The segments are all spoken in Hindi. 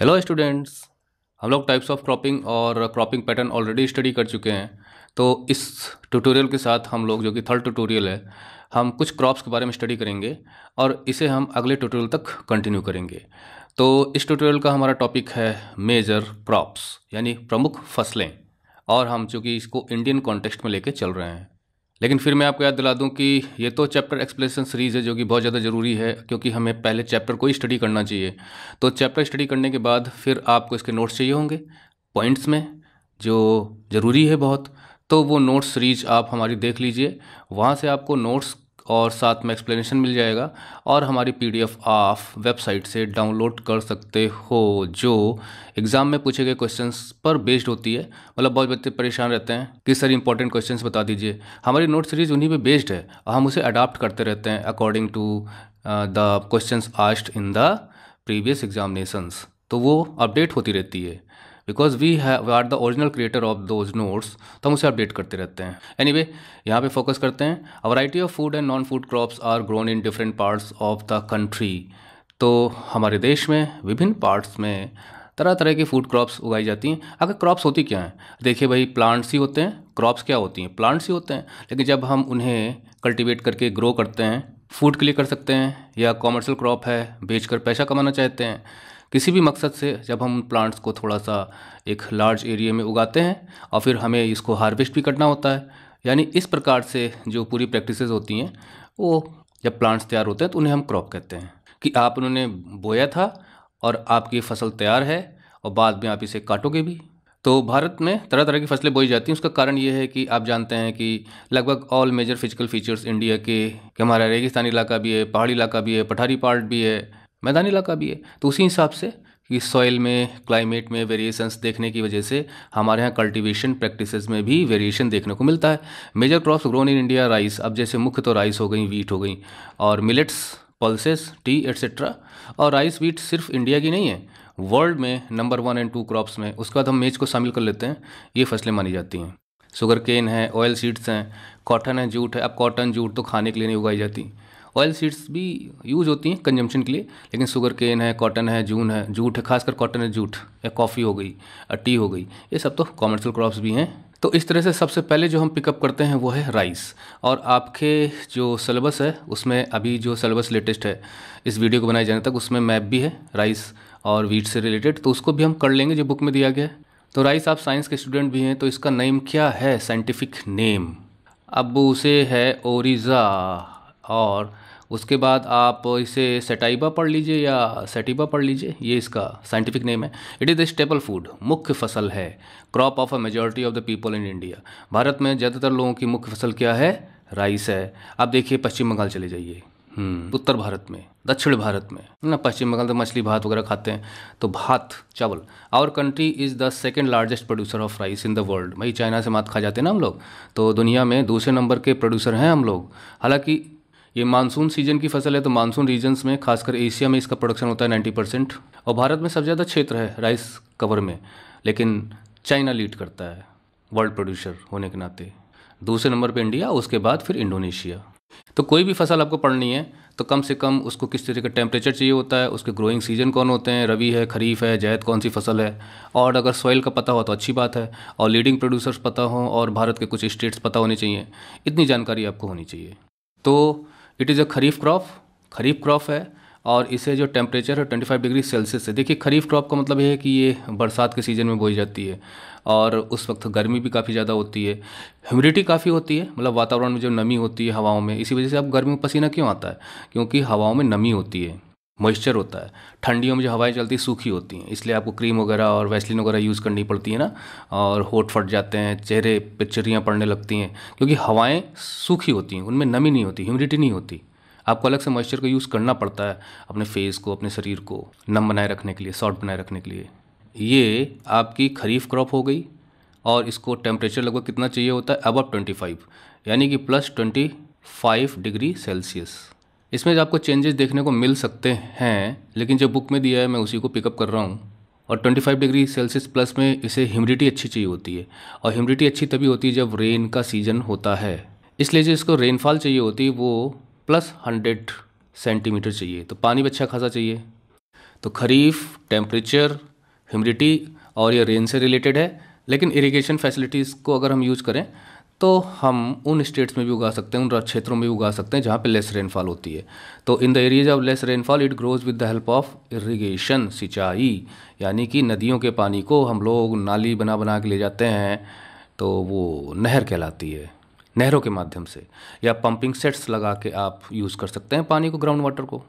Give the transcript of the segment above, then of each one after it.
हेलो स्टूडेंट्स हम लोग टाइप्स ऑफ क्रॉपिंग और क्रॉपिंग पैटर्न ऑलरेडी स्टडी कर चुके हैं तो इस ट्यूटोरियल के साथ हम लोग जो कि थर्ड ट्यूटोरियल है हम कुछ क्रॉप्स के बारे में स्टडी करेंगे और इसे हम अगले ट्यूटोरियल तक कंटिन्यू करेंगे तो इस ट्यूटोरियल का हमारा टॉपिक है मेजर क्रॉप्स यानी प्रमुख फसलें और हम चूँकि इसको इंडियन कॉन्टेक्स्ट में लेके चल रहे हैं लेकिन फिर मैं आपको याद दिला दूं कि ये तो चैप्टर एक्सप्लेनेशन सीरीज़ है जो कि बहुत ज़्यादा ज़रूरी है क्योंकि हमें पहले चैप्टर को ही स्टडी करना चाहिए तो चैप्टर स्टडी करने के बाद फिर आपको इसके नोट्स चाहिए होंगे पॉइंट्स में जो ज़रूरी है बहुत तो वो नोट्स सीरीज आप हमारी देख लीजिए वहाँ से आपको नोट्स और साथ में एक्सप्लेनेशन मिल जाएगा और हमारी पीडीएफ आप वेबसाइट से डाउनलोड कर सकते हो जो एग्ज़ाम में पूछे गए क्वेश्चंस पर बेस्ड होती है मतलब बहुत बच्चे परेशान रहते हैं कि सर इंपॉर्टेंट क्वेश्चंस बता दीजिए हमारी नोट सीरीज़ उन्हीं पे बेस्ड है और हम उसे अडाप्ट करते रहते हैं according to the question asked in the previous examinations तो वो अपडेट होती रहती है because we have are the original creator of those notes तो हम उसे अपडेट करते रहते हैं एनी वे यहाँ पर फोकस करते हैं a variety of food and non food crops are grown in different parts of the country तो हमारे देश में विभिन्न पार्ट्स में तरह तरह की फूड क्रॉप्स उगाई जाती हैं अगर क्रॉप्स होती क्या हैं देखिए भाई प्लांट्स ही होते हैं क्रॉप्स क्या होती हैं प्लांट्स ही होते हैं लेकिन जब हम उन्हें कल्टिवेट करके ग्रो करते हैं फूड के लिए कर सकते हैं या कॉमर्शियल क्रॉप है बेचकर पैसा कमाना चाहते हैं किसी भी मकसद से जब हम प्लांट्स को थोड़ा सा एक लार्ज एरिया में उगाते हैं और फिर हमें इसको हार्वेस्ट भी करना होता है यानी इस प्रकार से जो पूरी प्रैक्टिस होती हैं वो जब प्लांट्स तैयार होते हैं तो उन्हें हम क्रॉप कहते हैं कि आप उन्होंने बोया था और आपकी फसल तैयार है और बाद में आप इसे काटोगे भी तो भारत में तरह तरह की फसलें बोई जाती हैं उसका कारण ये है कि आप जानते हैं कि लगभग all major physical features India के कि हमारा रेगिस्तानी इलाका भी है पहाड़ी इलाका भी है पठारी पार्ट भी है मैदानी इलाका भी है तो उसी हिसाब से कि सॉइल में क्लाइमेट में वेरिएशंस देखने की वजह से हमारे यहाँ कल्टीवेशन प्रैक्टिसेस में भी वेरिएशन देखने को मिलता है major crops grown in India rice अब जैसे मुख्य तो राइस हो गई वीट हो गई और मिलेट्स पल्सेस टी एट्सेट्रा और राइस वीट सिर्फ इंडिया की नहीं है वर्ल्ड में number one and two crops में उसके बाद हम मेज को शामिल कर लेते हैं ये फसलें मानी जाती हैं शुगर केन है ऑयल सीड्स हैं कॉटन है जूट है अब कॉटन जूट तो खाने के लिए नहीं उगाई जाती ऑयल सीड्स भी यूज होती हैं कंजम्पशन के लिए लेकिन शुगर केन है कॉटन है जून है जूट है खासकर कॉटन है जूट या कॉफ़ी हो गई टी हो गई ये सब तो कॉमर्शियल क्रॉप्स भी हैं तो इस तरह से सबसे पहले जो हम पिकअप करते हैं वो है राइस और आपके जो सिलेबस है उसमें अभी जो सलेबस लेटेस्ट है इस वीडियो को बनाए जाने तक उसमें मैप भी है राइस और वीट से रिलेटेड तो उसको भी हम कर लेंगे जो बुक में दिया गया है तो राइस आप साइंस के स्टूडेंट भी हैं तो इसका नेम क्या है साइंटिफिक नेम अब उसे है ओरिज़ा और उसके बाद आप इसे सेटाइबा पढ़ लीजिए या सेटिबा पढ़ लीजिए ये इसका साइंटिफिक नेम है it is the staple food मुख्य फसल है crop of a majority of the people in India Bharat में ज़्यादातर लोगों की मुख्य फसल क्या है राइस है आप देखिए पश्चिम बंगाल चले जाइए हम्म, उत्तर भारत में दक्षिण भारत में ना पश्चिम बंगाल तो मछली भात वगैरह खाते हैं तो भात चावल our country is the second largest producer of rice in the world भाई चाइना से मात खा जाते हैं ना हम लोग तो दुनिया में दूसरे नंबर के प्रोड्यूसर हैं हम लोग हालांकि ये मानसून सीजन की फसल है तो मानसून रीजन्स में खासकर एशिया में इसका प्रोडक्शन होता है नाइन्टी परसेंट और भारत में सबसे ज़्यादा क्षेत्र है राइस कवर में लेकिन चाइना लीड करता है वर्ल्ड प्रोड्यूसर होने के नाते दूसरे नंबर पर इंडिया उसके बाद फिर इंडोनेशिया तो कोई भी फसल आपको पढ़नी है तो कम से कम उसको किस तरह का टेम्परेचर चाहिए होता है उसके ग्रोइंग सीजन कौन होते हैं रवि है खरीफ है जैद कौन सी फसल है और अगर सॉइल का पता हो तो अच्छी बात है और लीडिंग प्रोड्यूसर्स पता हो और भारत के कुछ स्टेट्स पता होने चाहिए इतनी जानकारी आपको होनी चाहिए तो it is a kharif crop kharif crop है और इसे जो टेम्परेचर है ट्वेंटी फाइव डिग्री सेल्सियस है देखिए खरीफ क्रॉप का मतलब ये है कि ये बरसात के सीज़न में बोई जाती है और उस वक्त गर्मी भी काफ़ी ज़्यादा होती है ह्यूमिडिटी काफ़ी होती है मतलब वातावरण में जो नमी होती है हवाओं में इसी वजह से आप गर्मी में पसीना क्यों आता है क्योंकि हवाओं में नमी होती है मॉइस्चर होता है ठंडियों में जो हवाएं चलती सूखी होती हैं इसलिए आपको क्रीम वगैरह और वैसलिन वगैरह यूज़ करनी पड़ती है ना और होठ फट जाते हैं चेहरे पर चिड़ियाँ पड़ने लगती हैं क्योंकि हवाएं सूखी होती हैं उनमें नमी नहीं होती ह्यूमिडिटी नहीं होती आपको अलग से मॉइस्चर का यूज़ करना पड़ता है अपने फेस को अपने शरीर को नम बनाए रखने के लिए सॉफ्ट बनाए रखने के लिए ये आपकी खरीफ क्रॉप हो गई और इसको टेम्परेचर लगभग कितना चाहिए होता है अबव ट्वेंटी फाइव यानी कि plus twenty five degree Celsius इसमें जो आपको चेंजेस देखने को मिल सकते हैं लेकिन जो बुक में दिया है मैं उसी को पिकअप कर रहा हूँ और 25 डिग्री सेल्सियस प्लस में इसे ह्यूमिडिटी अच्छी चाहिए होती है और ह्यूमिडिटी अच्छी तभी होती है जब रेन का सीज़न होता है इसलिए जो इसको रेनफॉल चाहिए होती है वो प्लस हंड्रेड सेंटीमीटर चाहिए तो पानी भी अच्छा खासा चाहिए तो खरीफ टेम्परेचर ह्यूमिडिटी और ये रेन से रिलेटेड है लेकिन इरिगेशन फैसिलिटीज़ को अगर हम यूज़ करें तो हम उन स्टेट्स में भी उगा सकते हैं उन क्षेत्रों में भी उगा सकते हैं जहाँ पे लेस रेनफॉल होती है तो in the areas of less rainfall it grows with the help of irrigation सिंचाई यानी कि नदियों के पानी को हम लोग नाली बना बना के ले जाते हैं तो वो नहर कहलाती है नहरों के माध्यम से या पंपिंग सेट्स लगा के आप यूज़ कर सकते हैं पानी को ग्राउंड वाटर को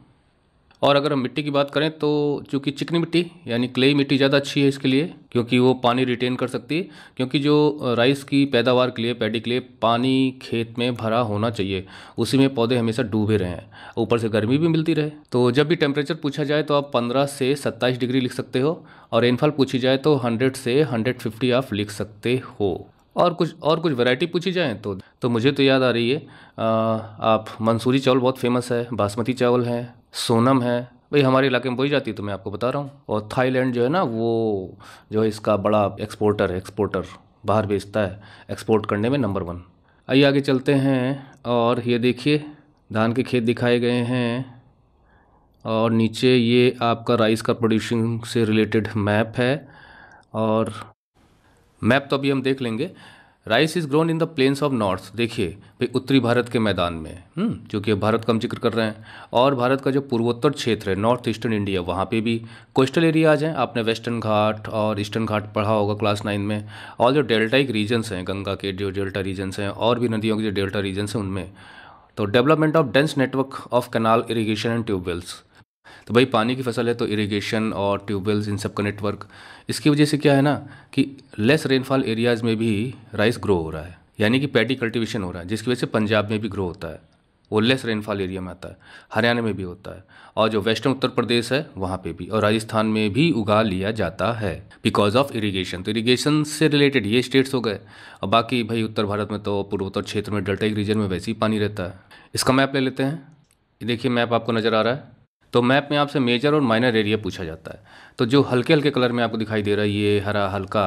और अगर हम मिट्टी की बात करें तो चूँकि चिकनी मिट्टी यानी क्ले मिट्टी ज़्यादा अच्छी है इसके लिए क्योंकि वो पानी रिटेन कर सकती है क्योंकि जो राइस की पैदावार के लिए पैडी के लिए पानी खेत में भरा होना चाहिए उसी में पौधे हमेशा डूबे रहे हैं ऊपर से गर्मी भी मिलती रहे तो जब भी टेम्परेचर पूछा जाए तो आप पंद्रह से सत्ताईस डिग्री लिख सकते हो और रेनफॉल पूछी जाए तो हंड्रेड से हंड्रेड फिफ्टी आप लिख सकते हो और कुछ और कुछ वैरायटी पूछी जाए तो तो मुझे तो याद आ रही है आ, आप मंसूरी चावल बहुत फेमस है बासमती चावल है सोनम है भाई हमारे इलाके में बोई जाती है तो मैं आपको बता रहा हूँ और थाईलैंड जो है ना वो जो है इसका बड़ा एक्सपोर्टर है एक्सपोर्टर बाहर बेचता है एक्सपोर्ट करने में नंबर वन आइए आगे चलते हैं और ये देखिए धान के खेत दिखाए गए हैं और नीचे ये आपका राइस का प्रोड्यूसिंग से रिलेटेड मैप है और मैप तो अभी हम देख लेंगे rice is grown in the plains of north देखिए भाई उत्तरी भारत के मैदान में हम्म, जो कि भारत का हम जिक्र कर रहे हैं और भारत का जो पूर्वोत्तर क्षेत्र है नॉर्थ ईस्टर्न इंडिया वहाँ पे भी कोस्टल एरियाज हैं आपने वेस्टर्न घाट और ईस्टर्न घाट पढ़ा होगा क्लास नाइन में और जो डेल्टाइक रीजन्स हैं गंगा के जो डेल्टा रीजन्स हैं और भी नदियों के जो डेल्टा रीजन्स हैं उनमें तो development of dense network of canal irrigation and tubewells तो भाई पानी की फसल है तो इरिगेशन और ट्यूबवेल्स इन सब का नेटवर्क इसकी वजह से क्या है ना कि लेस रेनफॉल एरियाज़ में भी राइस ग्रो हो रहा है यानी कि पैडी कल्टिवेशन हो रहा है जिसकी वजह से पंजाब में भी ग्रो होता है वो लेस रेनफॉल एरिया में आता है हरियाणा में भी होता है और जो वेस्टर्न उत्तर प्रदेश है वहाँ पे भी और राजस्थान में भी उगा लिया जाता है बिकॉज ऑफ इरीगेशन तो इरीगेशन से रिलेटेड ये स्टेट्स हो गए और बाकी भाई उत्तर भारत में तो पूर्वोत्तर क्षेत्र में एक रीजन में वैसे ही पानी रहता है इसका मैप ले लेते हैं देखिए मैप आपको नज़र आ रहा है तो मैप में आपसे मेजर और माइनर एरिया पूछा जाता है तो जो हल्के हल्के कलर में आपको दिखाई दे रहा है ये हरा हल्का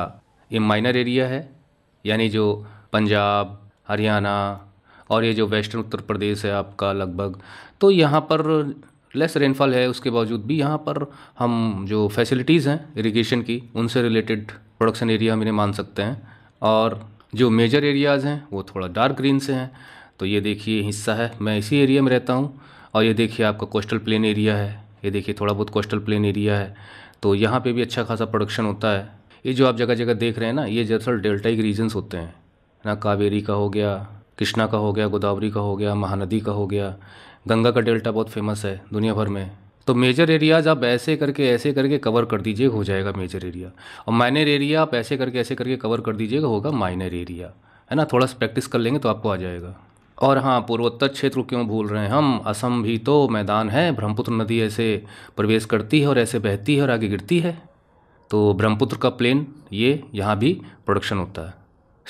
ये माइनर एरिया है यानी जो पंजाब हरियाणा और ये जो वेस्टर्न उत्तर प्रदेश है आपका लगभग तो यहाँ पर लेस रेनफॉल है उसके बावजूद भी यहाँ पर हम जो फैसिलिटीज़ हैं इरिगेशन की उनसे रिलेटेड प्रोडक्शन एरिया हम इन्हें मान सकते हैं और जो मेजर एरियाज़ हैं वो थोड़ा डार्क ग्रीन से हैं तो ये देखिए हिस्सा है मैं इसी एरिया में रहता हूँ और ये देखिए आपका कोस्टल प्लेन एरिया है ये देखिए थोड़ा बहुत कोस्टल प्लेन एरिया है तो यहाँ पे भी अच्छा खासा प्रोडक्शन होता है ये जो आप जगह जगह देख रहे हैं ना ये दरअसल डेल्टाइक रीजन्स होते हैं ना कावेरी का हो गया कृष्णा का हो गया गोदावरी का हो गया महानदी का हो गया गंगा का डेल्टा बहुत फेमस है दुनिया भर में तो मेजर एरियाज आप ऐसे करके ऐसे करके कवर कर दीजिए हो जाएगा मेजर एरिया और माइनर एरिया आप ऐसे करके ऐसे करके कवर कर दीजिएगा होगा माइनर एरिया है ना थोड़ा सा प्रैक्टिस कर लेंगे तो आपको आ जाएगा और हाँ पूर्वोत्तर क्षेत्र क्यों भूल रहे हैं हम असम भी तो मैदान है ब्रह्मपुत्र नदी ऐसे प्रवेश करती है और ऐसे बहती है और आगे गिरती है तो ब्रह्मपुत्र का प्लेन ये यहाँ भी प्रोडक्शन होता है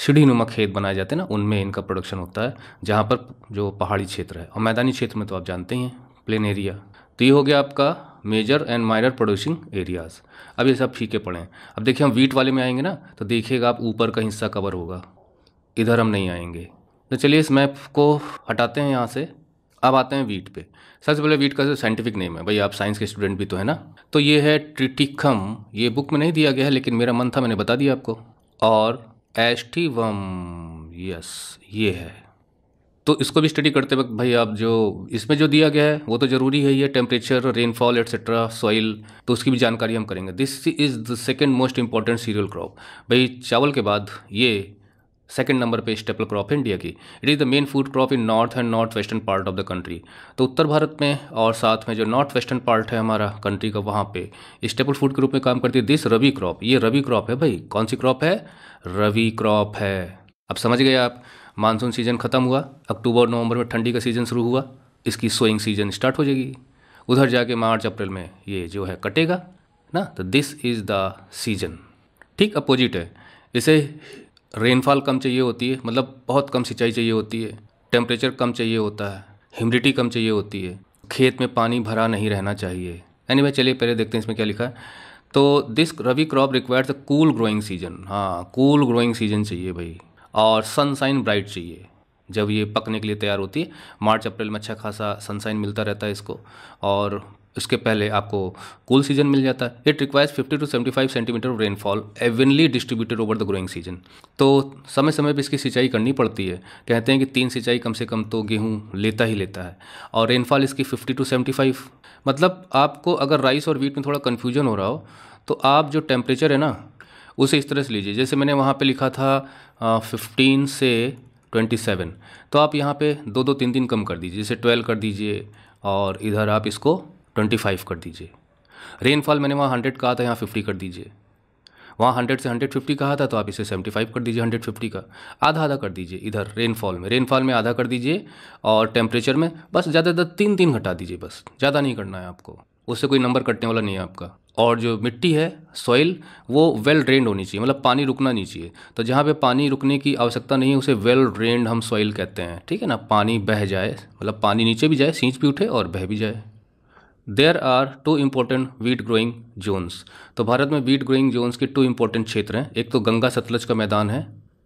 सीढ़ी नुमा खेत बनाए जाते हैं ना उनमें इनका प्रोडक्शन होता है जहाँ पर जो पहाड़ी क्षेत्र है और मैदानी क्षेत्र में तो आप जानते ही हैं प्लेन एरिया तो ये हो गया आपका major and minor producing areas अब ये सब फीके पड़े हैं अब देखिए हम वीट वाले में आएंगे ना तो देखिएगा आप ऊपर का हिस्सा कवर होगा इधर हम नहीं आएंगे तो चलिए इस मैप को हटाते हैं यहाँ से अब आते हैं वीट पे सबसे पहले वीट का जो साइंटिफिक नेम है भाई आप साइंस के स्टूडेंट भी तो है ना तो ये है ट्रिटिकम ये बुक में नहीं दिया गया है लेकिन मेरा मन था मैंने बता दिया आपको और एस्टिवम यस ये है तो इसको भी स्टडी करते वक्त भाई आप जो इसमें जो दिया गया है वो तो ज़रूरी है ये टेम्परेचर रेनफॉल एट्सेट्रा सॉइल तो उसकी भी जानकारी हम करेंगे this is the second most important cereal crop भाई चावल के बाद ये सेकंड नंबर पे स्टेपल क्रॉप है इंडिया की it is the main food crop in north and north western part of the country तो उत्तर भारत में और साथ में जो नॉर्थ वेस्टर्न पार्ट है हमारा कंट्री का वहाँ पे स्टेपल फूड के रूप में काम करती है दिस रवि क्रॉप ये रवि क्रॉप है भाई कौन सी क्रॉप है रवि क्रॉप है अब समझ गए आप मानसून सीजन ख़त्म हुआ अक्टूबर नवंबर में ठंडी का सीज़न शुरू हुआ इसकी सोइंग सीजन स्टार्ट हो जाएगी उधर जाके मार्च अप्रैल में ये जो है कटेगा ना तो दिस इज़ द सीजन ठीक अपोजिट है इसे रेनफॉल कम चाहिए होती है मतलब बहुत कम सिंचाई चाहिए होती है टेम्परेचर कम चाहिए होता है ह्यूमिडिटी कम चाहिए होती है खेत में पानी भरा नहीं रहना चाहिए एनी anyway, चलिए पहले देखते हैं इसमें क्या लिखा है तो this rabi crop requires a cool growing season हाँ कूल ग्रोइंग सीजन चाहिए भाई और सनसाइन ब्राइट चाहिए जब ये पकने के लिए तैयार होती है मार्च अप्रैल में अच्छा खासा सनसाइन मिलता रहता है इसको और इसके पहले आपको कूल सीजन मिल जाता है it requires 50 to 75 centimetre of rainfall evenly distributed over the growing season तो समय समय पर इसकी सिंचाई करनी पड़ती है कहते हैं कि तीन सिंचाई कम से कम तो गेहूँ लेता ही लेता है और रेनफॉल इसकी फिफ्टी टू 75 मतलब आपको अगर राइस और वीट में थोड़ा कन्फ्यूजन हो रहा हो तो आप जो टेम्परेचर है ना उसे इस तरह से लीजिए जैसे मैंने वहाँ पर लिखा था फिफ्टीन से ट्वेंटी सेवन तो आप यहाँ पे दो दो तीन तीन कम कर दीजिए जैसे ट्वेल्व कर दीजिए और इधर आप इसको ट्वेंटी फाइव कर दीजिए रेनफॉल मैंने वहाँ हंड्रेड कहा था यहाँ फिफ्टी कर दीजिए वहाँ हंड्रेड से हंड्रेड फिफ्टी कहा था तो आप इसे सेवेंटी फाइव कर दीजिए हंड्रेड फिफ्टी का आधा आधा कर दीजिए इधर रेनफॉल में रेनफॉल में आधा कर दीजिए और टेम्परेचर में बस ज़्यादा ज़्यादा तीन तीन घटा दीजिए बस ज़्यादा नहीं करना है आपको उससे कोई नंबर कटने वाला नहीं है आपका और जो मिट्टी है सॉइल वो वेल ड्रेंड होनी चाहिए मतलब पानी रुकना नहीं चाहिए तो जहाँ पे पानी रुकने की आवश्यकता नहीं है उसे वेल ड्रेंड हम सॉइल कहते हैं ठीक है ना पानी बह जाए मतलब पानी नीचे भी जाए सींच भी उठे और बह भी जाए there are two important wheat growing zones तो भारत में वीट ग्रोइंग जोन्स के टू इम्पोर्टेंट क्षेत्र हैं एक तो गंगा सतलज का मैदान है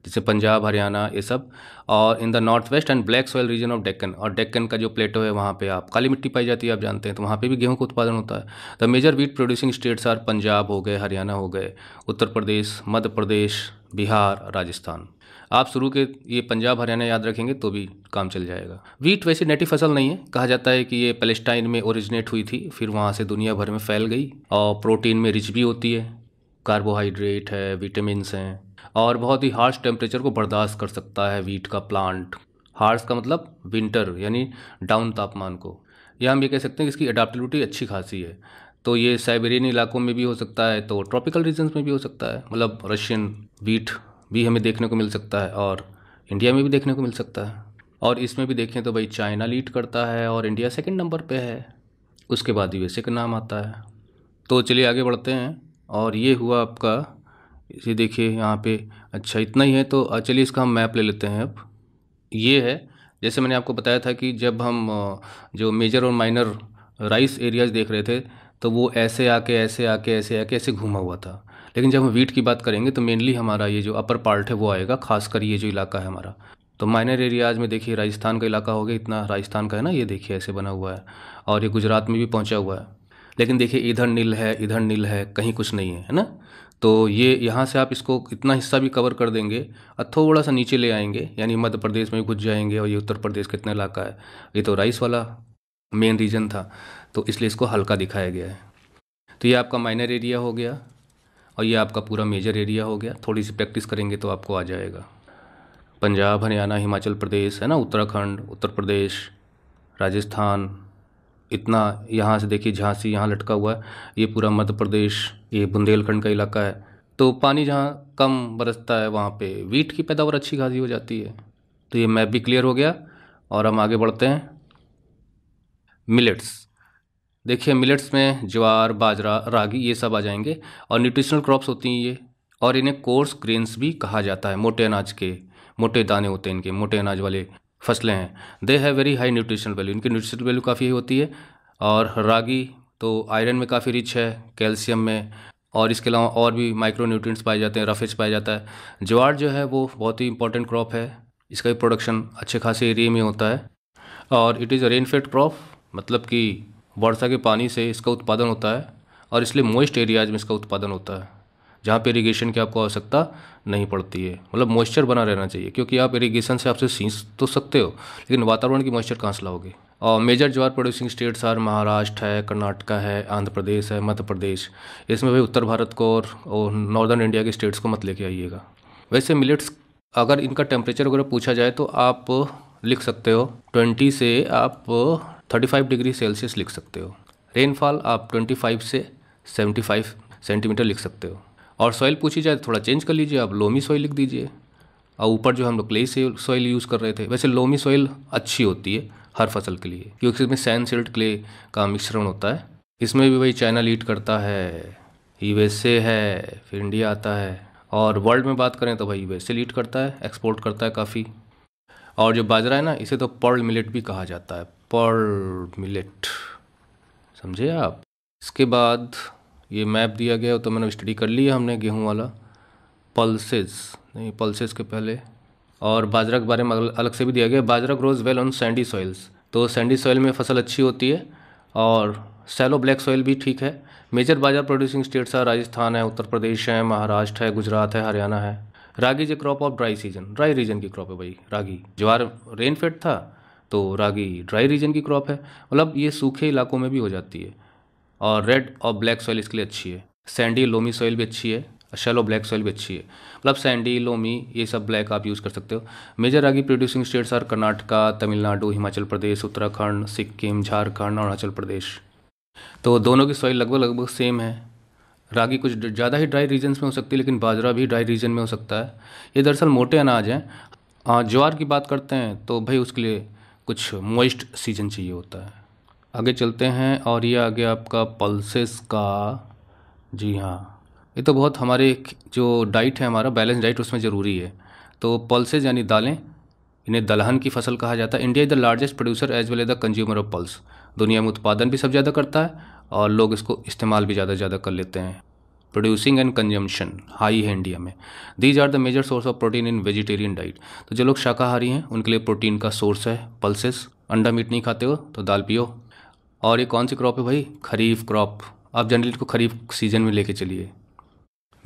जैसे पंजाब हरियाणा ये सब और in the north west and black soil region of Deccan और डेक्कन का जो प्लेटो है वहाँ पे आप काली मिट्टी पाई जाती है आप जानते हैं तो वहाँ पे भी गेहूं का उत्पादन होता है the major wheat producing states are Punjab हो गए हरियाणा हो गए उत्तर प्रदेश मध्य प्रदेश बिहार राजस्थान आप शुरू के ये पंजाब हरियाणा याद रखेंगे तो भी काम चल जाएगा वीट वैसे नेटिव फसल नहीं है कहा जाता है कि ये पैलेस्टाइन में ओरिजिनेट हुई थी फिर वहाँ से दुनिया भर में फैल गई और प्रोटीन में रिच भी होती है कार्बोहाइड्रेट है विटामिनस हैं और बहुत ही हार्श टेम्परेचर को बर्दाश्त कर सकता है वीट का प्लांट हार्श का मतलब विंटर यानी डाउन तापमान को या हम ये कह सकते हैं कि इसकी अडाप्टिबिलिटी अच्छी खासी है तो ये साइबेरियन इलाकों में भी हो सकता है तो ट्रॉपिकल रीजन्स में भी हो सकता है मतलब रशियन वीट भी हमें देखने को मिल सकता है और इंडिया में भी देखने को मिल सकता है और इसमें भी देखें तो भाई चाइना लीड करता है और इंडिया सेकंड नंबर पे है उसके बाद यूएसए का नाम आता है तो चलिए आगे बढ़ते हैं और ये हुआ आपका इसे देखिए यहाँ पे अच्छा इतना ही है तो चलिए इसका हम मैप ले लेते हैं अब ये है जैसे मैंने आपको बताया था कि जब हम जो मेजर और माइनर राइस एरियाज देख रहे थे तो वो ऐसे आके ऐसे आके ऐसे आके ऐसे घूमा हुआ था लेकिन जब हम वीट की बात करेंगे तो मेनली हमारा ये जो अपर पार्ट है वो आएगा खासकर ये जो इलाका है हमारा तो माइनर एरियाज में देखिए राजस्थान का इलाका हो गया इतना राजस्थान का है ना ये देखिए ऐसे बना हुआ है और ये गुजरात में भी पहुँचा हुआ है लेकिन देखिए इधर नील है इधर नील है कहीं कुछ नहीं है है ना तो ये यहाँ से आप इसको इतना हिस्सा भी कवर कर देंगे और थोड़ा सा नीचे ले आएंगे यानी मध्य प्रदेश में भी घुस जाएंगे और ये उत्तर प्रदेश का इतना इलाका है ये तो राइस वाला मेन रीजन था तो इसलिए इसको हल्का दिखाया गया है तो ये आपका माइनर एरिया हो गया और ये आपका पूरा मेजर एरिया हो गया थोड़ी सी प्रैक्टिस करेंगे तो आपको आ जाएगा पंजाब हरियाणा हिमाचल प्रदेश है ना उत्तराखंड उत्तर प्रदेश राजस्थान इतना यहाँ से देखिए झांसी यहाँ लटका हुआ है ये पूरा मध्य प्रदेश ये बुंदेलखंड का इलाका है तो पानी जहाँ कम बरसता है वहाँ पे वीट की पैदावार अच्छी खासी हो जाती है तो ये मैप भी क्लियर हो गया और हम आगे बढ़ते हैं मिलेट्स देखिए मिलेट्स में ज्वार बाजरा रागी ये सब आ जाएंगे और न्यूट्रिशनल क्रॉप्स होती हैं ये और इन्हें कोर्स ग्रेन्स भी कहा जाता है मोटे अनाज के मोटे दाने होते हैं इनके मोटे अनाज वाले फसलें हैं they have very high nutritional value इनकी न्यूट्रिशनल वैल्यू काफ़ी होती है और रागी तो आयरन में काफ़ी रिच है कैल्शियम में और इसके अलावा और भी माइक्रो न्यूट्रिएंट्स पाए जाते हैं रफेज पाया जाता है ज्वार जो है वो बहुत ही इंपॉर्टेंट क्रॉप है इसका भी प्रोडक्शन अच्छे खासे एरिए में होता है और it is a rainfed crop मतलब कि वर्षा के पानी से इसका उत्पादन होता है और इसलिए मोइस्ट एरियाज में इसका उत्पादन होता है जहाँ पर इरीगेशन की आपको आवश्यकता नहीं पड़ती है मतलब मॉइस्चर बना रहना चाहिए क्योंकि आप इरीगेशन से आपसे सींच तो सकते हो लेकिन वातावरण की मॉइस्चर कहाँ से लाओगे और major jowar producing states are Maharashtra है कर्नाटका है आंध्र प्रदेश है मध्य प्रदेश इसमें भी उत्तर भारत को और, और नॉर्दर्न इंडिया के स्टेट्स को मत लेके आइएगा वैसे मिलेट्स अगर इनका टेम्परेचर वगैरह पूछा जाए तो आप लिख सकते हो ट्वेंटी से आप 35 डिग्री सेल्सियस लिख सकते हो रेनफॉल आप 25 से 75 सेंटीमीटर लिख सकते हो और सॉइल पूछी जाए तो थोड़ा चेंज कर लीजिए आप लोमी सॉइल लिख दीजिए और ऊपर जो हम लोग क्ले सॉइल यूज़ कर रहे थे वैसे लोमी सॉइल अच्छी होती है हर फसल के लिए क्योंकि इसमें सैन सिल्ट क्ले का मिश्रण होता है इसमें भी वही चाइना लीड करता है यूएसए है फिर इंडिया आता है और वर्ल्ड में बात करें तो भाई यूएसए लीड करता है एक्सपोर्ट करता है काफ़ी और जो बाजरा है ना इसे तो पर्ल मिलेट भी कहा जाता है पर्ल मिलेट समझे आप इसके बाद ये मैप दिया गया तो मैंने स्टडी कर लिया हमने गेहूँ वाला पल्सेस नहीं पल्सेस के पहले और बाजरा के बारे में अलग से भी दिया गया bajra grows well on sandy soils तो सैंडी सॉइल में फसल अच्छी होती है और सैलो ब्लैक सॉइल भी ठीक है मेजर बाजरा प्रोड्यूसिंग स्टेट्स है राजस्थान है उत्तर प्रदेश है महाराष्ट्र है गुजरात है हरियाणा है ragi is a crop of dry season dry region की क्रॉप है भाई रागी ज्वार रेनफेड था तो रागी ड्राई रीजन की क्रॉप है मतलब ये सूखे इलाकों में भी हो जाती है और रेड और ब्लैक सॉइल इसके लिए अच्छी है सैंडी लोमी सॉइल भी अच्छी है शेलो ब्लैक सॉइल भी अच्छी है मतलब सैंडी लोमी ये सब ब्लैक आप यूज़ कर सकते हो major ragi producing states are Karnataka Tamil Nadu Himachal Pradesh Uttarakhand Sikkim Jharkhand Arunachal Pradesh तो दोनों की सॉइल लगभग लगभग सेम है रागी कुछ ज़्यादा ही ड्राई रीजन्स में हो सकती है लेकिन बाजरा भी ड्राई रीजन में हो सकता है ये दरअसल मोटे अनाज हैं ज्वार की बात करते हैं तो भाई उसके लिए कुछ मोइस्ट सीजन चाहिए होता है आगे चलते हैं और ये आगे आपका पल्सेस का जी हाँ ये तो बहुत हमारे जो डाइट है हमारा बैलेंस डाइट उसमें ज़रूरी है तो पल्सेज यानी दालें इन्हें दलहन की फसल कहा जाता है India is the largest producer as well as the consumer of pulse दुनिया में उत्पादन भी सब ज़्यादा करता है और लोग इसको इस्तेमाल भी ज़्यादा से ज़्यादा कर लेते हैं प्रोड्यूसिंग एंड कंजम्पशन हाई है इंडिया में these are the major source of protein in vegetarian diet तो जो लोग शाकाहारी हैं उनके लिए प्रोटीन का सोर्स है पल्सेस अंडा मीट नहीं खाते हो तो दाल पियो और ये कौन सी क्रॉप है भाई खरीफ क्रॉप आप जनरली इसको खरीफ सीजन में लेके चलिए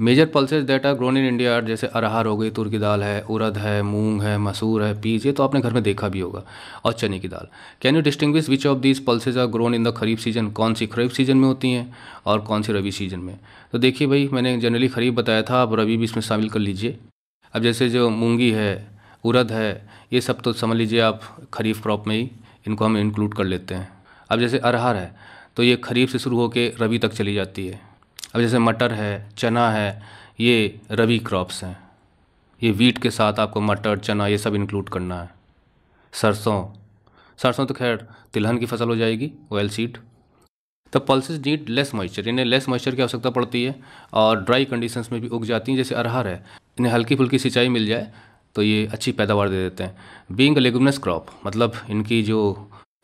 major pulses that are grown in India are जैसे अरहर हो गई तुर की दाल है उड़द है मूंग है मसूर है पीज ये तो आपने घर में देखा भी होगा और चने की दाल can you distinguish which of these pulses are grown in the kharif season कौन सी खरीफ सीजन में होती हैं और कौन सी रबी सीजन में तो देखिए भाई मैंने जनरली खरीफ बताया था आप रबी भी इसमें शामिल कर लीजिए अब जैसे जो मूंगी है उड़द है ये सब तो समझ लीजिए आप खरीफ क्रॉप में ही इनको हम इंक्लूड कर लेते हैं अब जैसे अरहर है तो ये खरीफ से शुरू होकर रबी तक चली जाती है अब जैसे मटर है चना है ये रबी क्रॉप्स हैं ये वीट के साथ आपको मटर चना ये सब इंक्लूड करना है सरसों सरसों तो खैर तिलहन की फसल हो जाएगी oil seed the pulses need less moisture इन्हें लेस मॉइस्चर की आवश्यकता पड़ती है और ड्राई कंडीशंस में भी उग जाती हैं जैसे अरहर है इन्हें हल्की फुल्की सिंचाई मिल जाए तो ये अच्छी पैदावार दे देते हैं बींग लेगुमनस क्रॉप मतलब इनकी जो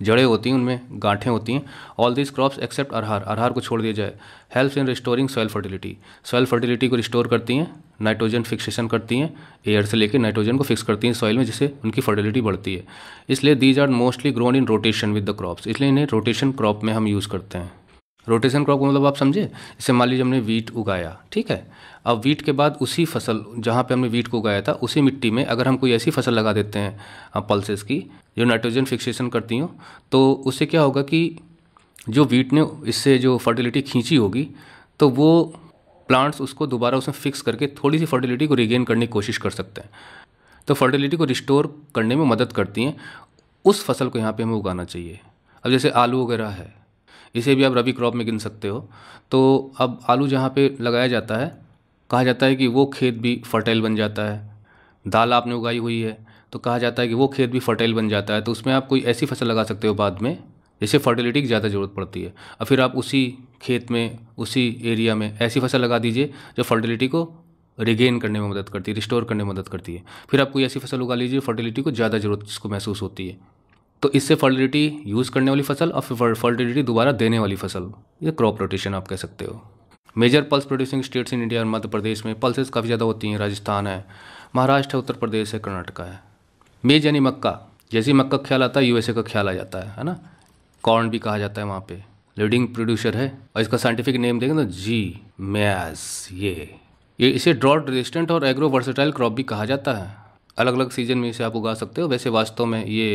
जड़ें होती हैं उनमें गांठें होती हैं all this crops except arhar अरहार को छोड़ दिया जाए help in restoring soil fertility soil fertility को रिस्टोर करती हैं नाइट्रोजन फिक्सेशन करती हैं एयर से लेकर नाइट्रोजन को फिक्स करती हैं सॉइल में जिससे उनकी फर्टिलिटी बढ़ती है इसलिए these are mostly grown in rotation with the crops इसलिए इन्हें रोटेशन क्रॉप में हम यूज़ करते हैं रोटेशन क्रॉप का मतलब आप समझे इसे मान लीजिए हमने वीट उगाया ठीक है अब वीट के बाद उसी फसल जहाँ पे हमने वीट को उगाया था उसी मिट्टी में अगर हम कोई ऐसी फसल लगा देते हैं पल्सेस हाँ, की जो नाइट्रोजन फिक्सेशन करती हूँ तो उससे क्या होगा कि जो वीट ने इससे जो फर्टिलिटी खींची होगी तो वो प्लांट्स उसको दोबारा उसमें फिक्स करके थोड़ी सी फर्टिलिटी को रिगेन करने की कोशिश कर सकते हैं तो फर्टिलिटी को रिस्टोर करने में मदद करती हैं उस फसल को यहाँ पे हमें उगाना चाहिए अब जैसे आलू वगैरह है इसे भी आप रबी क्रॉप में गिन सकते हो तो अब आलू जहाँ पे लगाया जाता है कहा जाता है कि वो खेत भी फर्टाइल बन जाता है दाल आपने उगाई हुई है तो कहा जाता है कि वो खेत भी फर्टाइल बन जाता है तो उसमें आप कोई ऐसी फसल लगा सकते हो बाद में जिसे फर्टिलिटी की ज़्यादा ज़रूरत पड़ती है और फिर आप उसी खेत में उसी एरिया में ऐसी फसल लगा दीजिए जो फर्टिलिटी को रिगेन करने में मदद करती है रिस्टोर करने में मदद करती है फिर आप कोई ऐसी फसल उगा लीजिए फर्टिलिटी को ज़्यादा ज़रूरत जिसको महसूस होती है तो इससे फर्टिलिटी यूज़ करने वाली फसल और फर्टिलिटी दोबारा देने वाली फसल ये क्रॉप रोटेशन आप कह सकते हो major pulse producing states in India और मध्य प्रदेश में पल्सेस काफ़ी ज़्यादा होती हैं राजस्थान है महाराष्ट्र है उत्तर प्रदेश है कर्नाटका है मेज यानी मक्का जैसे मक्का ख्याल आता है यूएसए का ख्याल आ जाता है है ना कॉर्न भी कहा जाता है वहाँ पे लीडिंग प्रोड्यूसर है और इसका साइंटिफिक नेम देखें तो जी मैज ये ये इसे ड्रॉट रेजिस्टेंट और एग्रो वर्सेटाइल क्रॉप भी कहा जाता है अलग अलग सीजन में इसे आप उगा सकते हो वैसे वास्तव में ये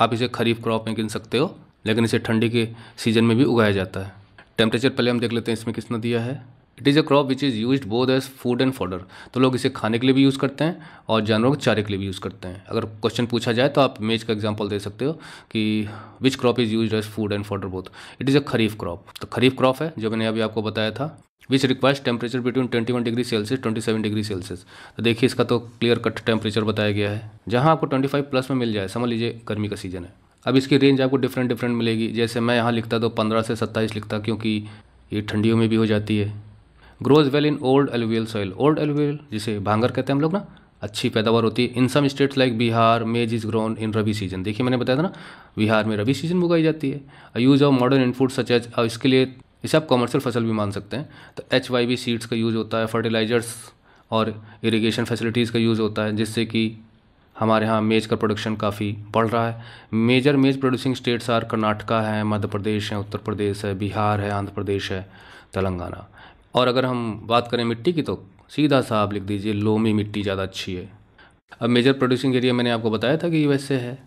आप इसे खरीफ क्रॉप में गिन सकते हो लेकिन इसे ठंडी के सीजन में भी उगाया जाता है टेम्परेचर पहले हम देख लेते हैं इसमें कितना दिया है it is a crop which is use both as food and fodder तो लोग इसे खाने के लिए भी यूज़ करते हैं और जानवरों के चारे के लिए भी यूज़ करते हैं अगर क्वेश्चन पूछा जाए तो आप मेज का एग्जाम्पल दे सकते हो कि which crop is use as food and fodder both it is a kharif crop तो खरीफ क्रॉप है जो मैंने अभी आपको बताया था which requires temperature between twenty one degree Celsius twenty seven degree Celsius तो देखिए इसका तो क्लियर कट टेम्परेचर बताया गया है जहाँ आपको ट्वेंटी फाइव प्लस में मिल जाए समझ लीजिए गर्मी का सीजन है अब इसकी रेंज आपको डिफरेंट डिफरेंट मिलेगी जैसे मैं यहाँ लिखता तो पंद्रह से सत्ताईस लिखता क्योंकि ये ठंडियों में भी हो जाती है grows well in old alluvial soil old alluvial जिसे भांगर कहते हैं हम लोग ना अच्छी पैदावार होती है in some states like Bihar maize is grown in rabi season देखिए मैंने बताया था ना बिहार में रबी सीजन उगाई जाती है use of modern input such और इसके लिए इसे आप कॉमर्शियल फसल भी मान सकते हैं तो एच वाई बी सीड्स का यूज़ होता है फर्टिलाइजर्स और इरीगेशन फैसिलिटीज़ का यूज़ होता है जिससे कि हमारे यहाँ मेज का प्रोडक्शन काफ़ी बढ़ रहा है मेजर मेज प्रोड्यूसिंग स्टेट्स आर कर्नाटका है मध्य प्रदेश है उत्तर प्रदेश है बिहार है आंध्र प्रदेश है तेलंगाना और अगर हम बात करें मिट्टी की तो सीधा सा आप लिख दीजिए लोमी मिट्टी ज़्यादा अच्छी है अब मेजर प्रोड्यूसिंग एरिया मैंने आपको बताया था कि यूएसए है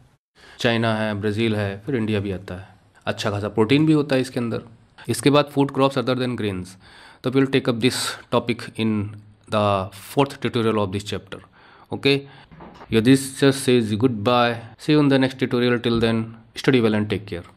चाइना है ब्राज़ील है फिर इंडिया भी आता है अच्छा खासा प्रोटीन भी होता है इसके अंदर इसके बाद food crops other than grains तो will take up this topic in the fourth tutorial of this chapter okay यदि this says goodbye see in the next tutorial till then study well and take care